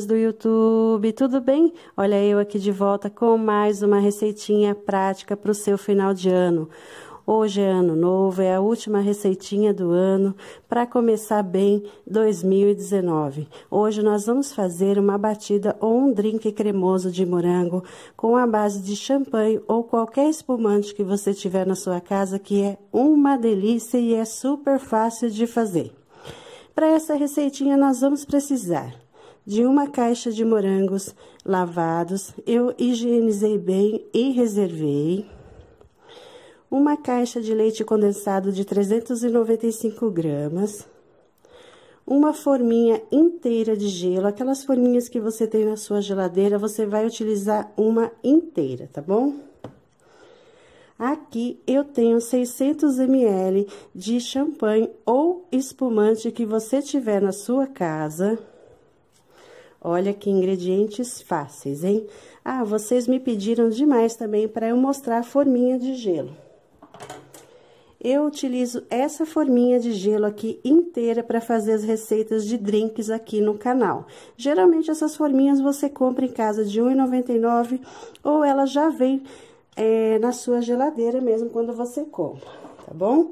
seguidores do YouTube, tudo bem? Olha eu aqui de volta com mais uma receitinha prática para o seu final de ano. Hoje é ano novo, é a última receitinha do ano para começar bem 2019. Hoje nós vamos fazer uma batida ou um drink cremoso de morango com a base de champanhe ou qualquer espumante que você tiver na sua casa, que é uma delícia e é super fácil de fazer. Para essa receitinha nós vamos precisar de uma caixa de morangos lavados, eu higienizei bem e reservei. Uma caixa de leite condensado de 395 gramas. Uma forminha inteira de gelo, aquelas forminhas que você tem na sua geladeira, você vai utilizar uma inteira, tá bom? Aqui eu tenho 600 ml de champanhe ou espumante que você tiver na sua casa. Olha que ingredientes fáceis, hein? Ah, vocês me pediram demais também para eu mostrar a forminha de gelo. Eu utilizo essa forminha de gelo aqui inteira para fazer as receitas de drinks aqui no canal. Geralmente essas forminhas você compra em casa de R$1,99 ou ela já vem é, na sua geladeira mesmo quando você compra, tá bom?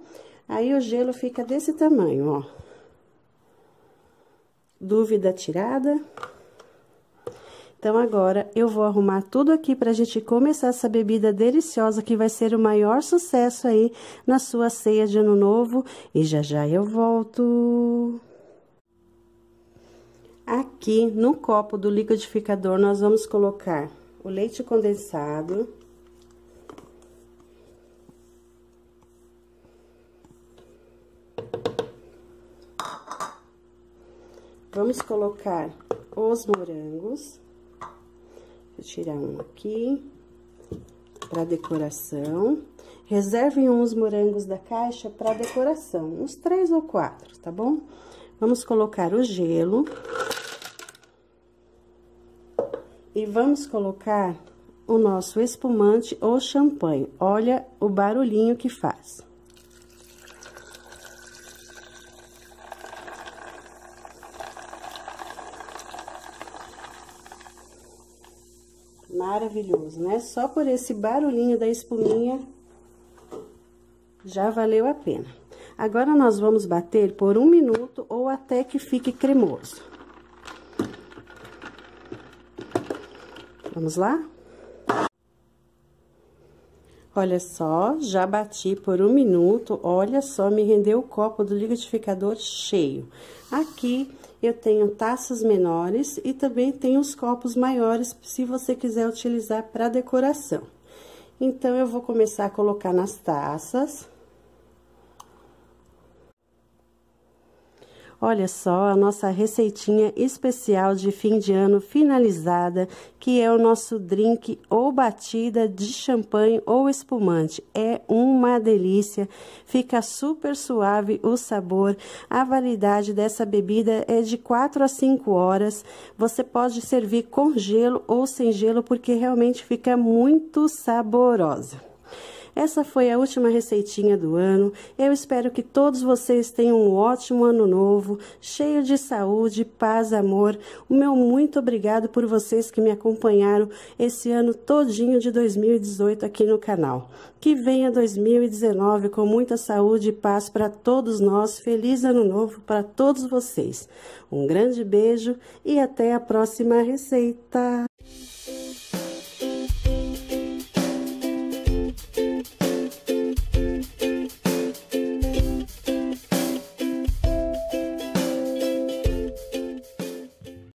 Aí o gelo fica desse tamanho, ó. Dúvida tirada. Então agora eu vou arrumar tudo aqui para a gente começar essa bebida deliciosa que vai ser o maior sucesso aí na sua ceia de ano novo e já já eu volto. Aqui no copo do liquidificador nós vamos colocar o leite condensado, Vamos colocar os morangos tirar um aqui para decoração. Reservem uns morangos da caixa para decoração, uns três ou quatro, tá bom? Vamos colocar o gelo. E vamos colocar o nosso espumante ou champanhe. Olha o barulhinho que faz. maravilhoso, né? Só por esse barulhinho da espuminha já valeu a pena. Agora, nós vamos bater por um minuto ou até que fique cremoso. Vamos lá? Olha só, já bati por um minuto, olha só, me rendeu o copo do liquidificador cheio. Aqui eu tenho taças menores e também tenho os copos maiores, se você quiser utilizar para decoração. Então, eu vou começar a colocar nas taças. Olha só a nossa receitinha especial de fim de ano finalizada, que é o nosso drink ou batida de champanhe ou espumante. É uma delícia, fica super suave o sabor. A validade dessa bebida é de 4 a 5 horas. Você pode servir com gelo ou sem gelo, porque realmente fica muito saborosa. Essa foi a última receitinha do ano. Eu espero que todos vocês tenham um ótimo ano novo, cheio de saúde, paz, amor. O meu muito obrigado por vocês que me acompanharam esse ano todinho de 2018 aqui no canal. Que venha 2019 com muita saúde e paz para todos nós. Feliz ano novo para todos vocês. Um grande beijo e até a próxima receita.